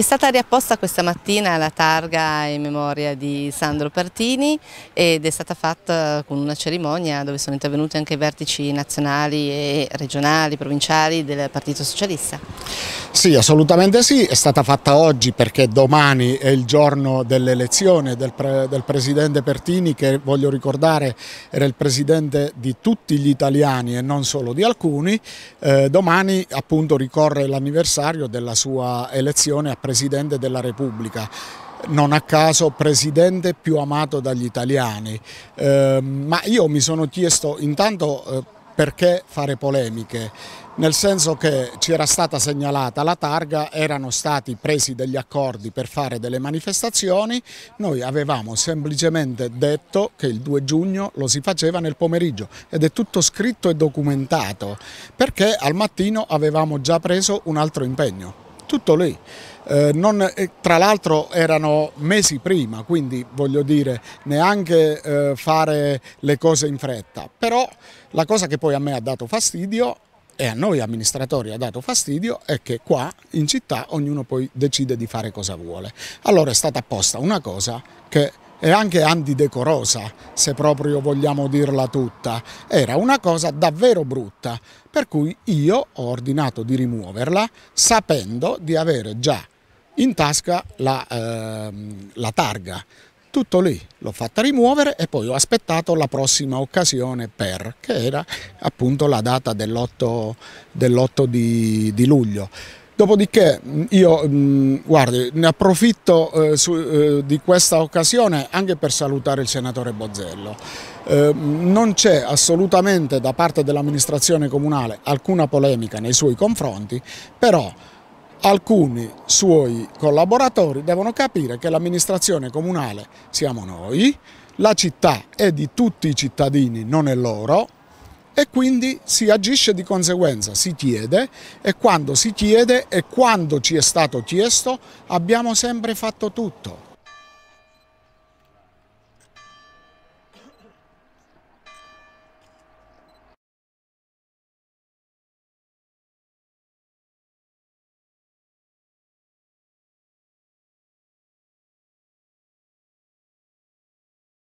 È stata riapposta questa mattina la targa in memoria di Sandro Partini ed è stata fatta con una cerimonia dove sono intervenuti anche i vertici nazionali e regionali, provinciali del Partito Socialista. Sì, assolutamente sì, è stata fatta oggi perché domani è il giorno dell'elezione del, pre del Presidente Pertini che voglio ricordare era il Presidente di tutti gli italiani e non solo di alcuni. Eh, domani appunto ricorre l'anniversario della sua elezione a Presidente Presidente della Repubblica non a caso presidente più amato dagli italiani, eh, ma io mi sono chiesto intanto eh, perché fare polemiche, nel senso che ci era stata segnalata la targa, erano stati presi degli accordi per fare delle manifestazioni, noi avevamo semplicemente detto che il 2 giugno lo si faceva nel pomeriggio ed è tutto scritto e documentato, perché al mattino avevamo già preso un altro impegno tutto lì. Eh, non, eh, tra l'altro erano mesi prima, quindi voglio dire neanche eh, fare le cose in fretta, però la cosa che poi a me ha dato fastidio e a noi amministratori ha dato fastidio è che qua in città ognuno poi decide di fare cosa vuole. Allora è stata apposta una cosa che e anche antidecorosa, se proprio vogliamo dirla tutta. Era una cosa davvero brutta, per cui io ho ordinato di rimuoverla sapendo di avere già in tasca la, eh, la targa. Tutto lì, l'ho fatta rimuovere e poi ho aspettato la prossima occasione per, che era appunto la data dell'8 dell di, di luglio. Dopodiché io mh, mm, guardi, ne approfitto eh, su, eh, di questa occasione anche per salutare il senatore Bozzello. Eh, non c'è assolutamente da parte dell'amministrazione comunale alcuna polemica nei suoi confronti, però alcuni suoi collaboratori devono capire che l'amministrazione comunale siamo noi, la città è di tutti i cittadini, non è loro, e quindi si agisce di conseguenza, si chiede e quando si chiede e quando ci è stato chiesto abbiamo sempre fatto tutto.